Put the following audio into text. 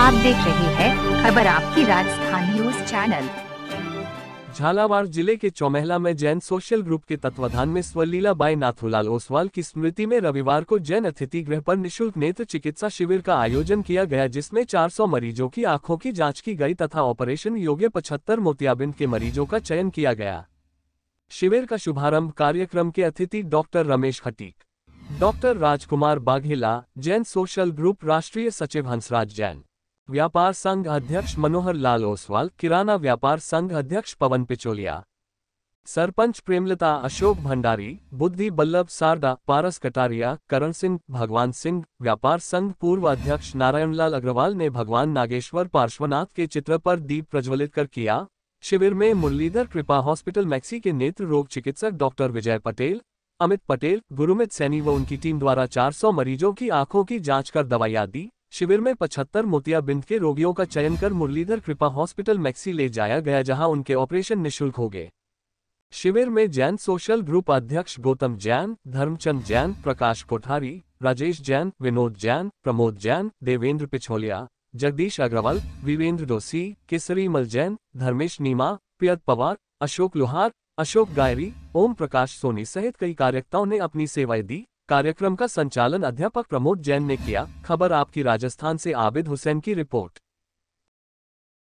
आप देख रहे हैं खबर आपकी राजस्थान न्यूज चैनल झालावाड़ जिले के चौमहला में जैन सोशल ग्रुप के तत्वाधान में स्वलीला बाई नाथुलाल ओसवाल की स्मृति में रविवार को जैन अतिथि गृह पर निशुल्क नेत्र चिकित्सा शिविर का आयोजन किया गया जिसमें 400 मरीजों की आंखों की जांच की गई तथा ऑपरेशन योग्य 75 मोतियाबिंद के मरीजों का चयन किया गया शिविर का शुभारम्भ कार्यक्रम के अतिथि doctor Ramesh Khatik doctor Rajkumar Baghela Jain social group राष्ट्रीय सचिव हंसराज जैन व्यापार संघ अध्यक्ष मनोहर लाल ओसवाल किराना व्यापार संघ अध्यक्ष पवन पिचोलिया सरपंच प्रेमलता अशोक भंडारी बुद्धि बल्लभ सारदा पारस कटारिया करण सिंह भगवान सिंह व्यापार संघ पूर्व अध्यक्ष नारायणलाल अग्रवाल ने भगवान नागेश्वर पार्श्वनाथ के चित्र पर दीप प्रज्वलित कर किया शिविर में मुरलीधर कृपा हॉस्पिटल मैक्सी के नेत्र रोग चिकित्सक डॉक्टर विजय पटेल अमित पटेल गुरुमित सैनी व उनकी टीम द्वारा 400 मरीजों की आंखों की जांच कर दवाइयां दी शिविर में 75 बिंद के रोगियों का चयन कर मुरलीधर कृपा हॉस्पिटल मैक्सी ले जाया गया जहां उनके ऑपरेशन निशुल्क हो गए शिविर में जैन सोशल ग्रुप अध्यक्ष गौतम जैन धर्मचंद जैन प्रकाश कोठारी राजेश जैन विनोद जैन प्रमोद जैन देवेंद्र पिछोलिया जगदीश अग्रवाल विवेंद्र डोसी केसरी मल जैन धर्मेश नीमा प्रियत पवार अशोक लोहार अशोक गायरी ओम प्रकाश सोनी सहित कई कार्यकर्ताओं ने अपनी सेवाएं दी कार्यक्रम का संचालन अध्यापक प्रमोद जैन ने किया खबर आपकी राजस्थान से आबिद हुसैन की रिपोर्ट